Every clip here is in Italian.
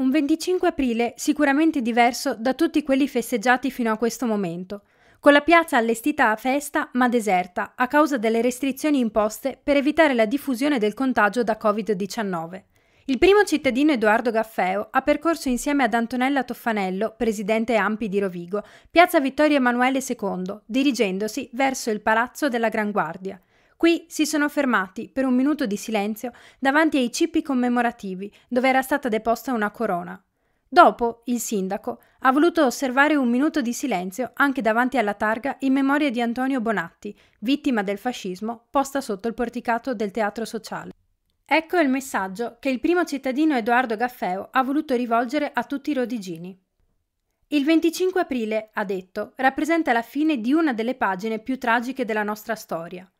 Un 25 aprile sicuramente diverso da tutti quelli festeggiati fino a questo momento, con la piazza allestita a festa ma deserta a causa delle restrizioni imposte per evitare la diffusione del contagio da Covid-19. Il primo cittadino Edoardo Gaffeo ha percorso insieme ad Antonella Toffanello, presidente Ampi di Rovigo, piazza Vittorio Emanuele II, dirigendosi verso il Palazzo della Gran Guardia. Qui si sono fermati per un minuto di silenzio davanti ai cippi commemorativi dove era stata deposta una corona. Dopo, il sindaco ha voluto osservare un minuto di silenzio anche davanti alla targa in memoria di Antonio Bonatti, vittima del fascismo, posta sotto il porticato del Teatro Sociale. Ecco il messaggio che il primo cittadino Edoardo Gaffeo ha voluto rivolgere a tutti i rodigini. Il 25 aprile, ha detto, rappresenta la fine di una delle pagine più tragiche della nostra storia.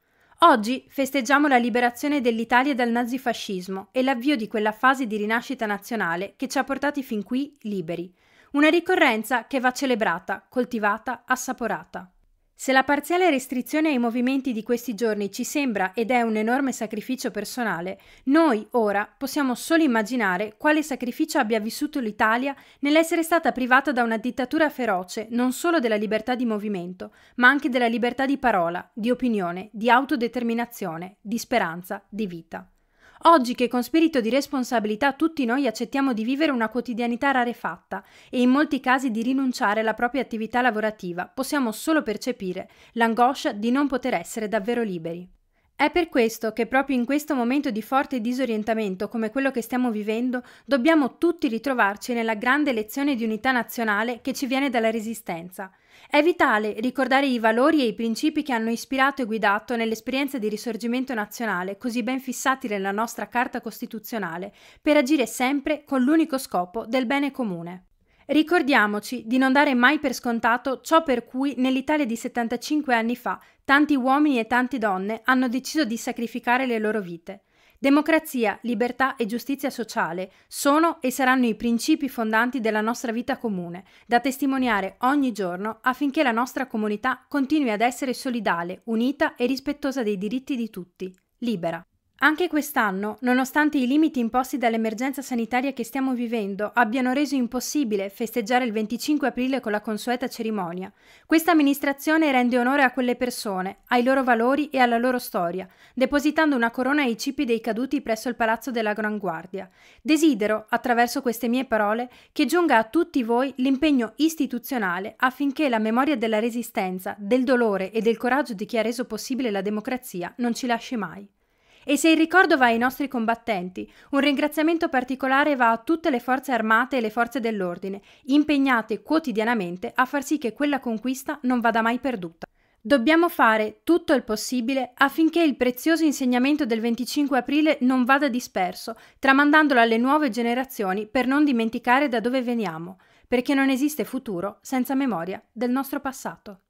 Oggi festeggiamo la liberazione dell'Italia dal nazifascismo e l'avvio di quella fase di rinascita nazionale che ci ha portati fin qui liberi. Una ricorrenza che va celebrata, coltivata, assaporata. Se la parziale restrizione ai movimenti di questi giorni ci sembra ed è un enorme sacrificio personale, noi ora possiamo solo immaginare quale sacrificio abbia vissuto l'Italia nell'essere stata privata da una dittatura feroce non solo della libertà di movimento, ma anche della libertà di parola, di opinione, di autodeterminazione, di speranza, di vita. Oggi che con spirito di responsabilità tutti noi accettiamo di vivere una quotidianità rarefatta e in molti casi di rinunciare alla propria attività lavorativa, possiamo solo percepire l'angoscia di non poter essere davvero liberi. È per questo che proprio in questo momento di forte disorientamento come quello che stiamo vivendo, dobbiamo tutti ritrovarci nella grande lezione di unità nazionale che ci viene dalla Resistenza. È vitale ricordare i valori e i principi che hanno ispirato e guidato nell'esperienza di risorgimento nazionale, così ben fissati nella nostra Carta Costituzionale, per agire sempre con l'unico scopo del bene comune. Ricordiamoci di non dare mai per scontato ciò per cui nell'Italia di 75 anni fa tanti uomini e tante donne hanno deciso di sacrificare le loro vite. Democrazia, libertà e giustizia sociale sono e saranno i principi fondanti della nostra vita comune, da testimoniare ogni giorno affinché la nostra comunità continui ad essere solidale, unita e rispettosa dei diritti di tutti. Libera. Anche quest'anno, nonostante i limiti imposti dall'emergenza sanitaria che stiamo vivendo abbiano reso impossibile festeggiare il 25 aprile con la consueta cerimonia, questa amministrazione rende onore a quelle persone, ai loro valori e alla loro storia, depositando una corona ai cipi dei caduti presso il Palazzo della Gran Guardia. Desidero, attraverso queste mie parole, che giunga a tutti voi l'impegno istituzionale affinché la memoria della resistenza, del dolore e del coraggio di chi ha reso possibile la democrazia non ci lasci mai. E se il ricordo va ai nostri combattenti, un ringraziamento particolare va a tutte le forze armate e le forze dell'ordine, impegnate quotidianamente a far sì che quella conquista non vada mai perduta. Dobbiamo fare tutto il possibile affinché il prezioso insegnamento del 25 aprile non vada disperso, tramandandolo alle nuove generazioni per non dimenticare da dove veniamo, perché non esiste futuro senza memoria del nostro passato.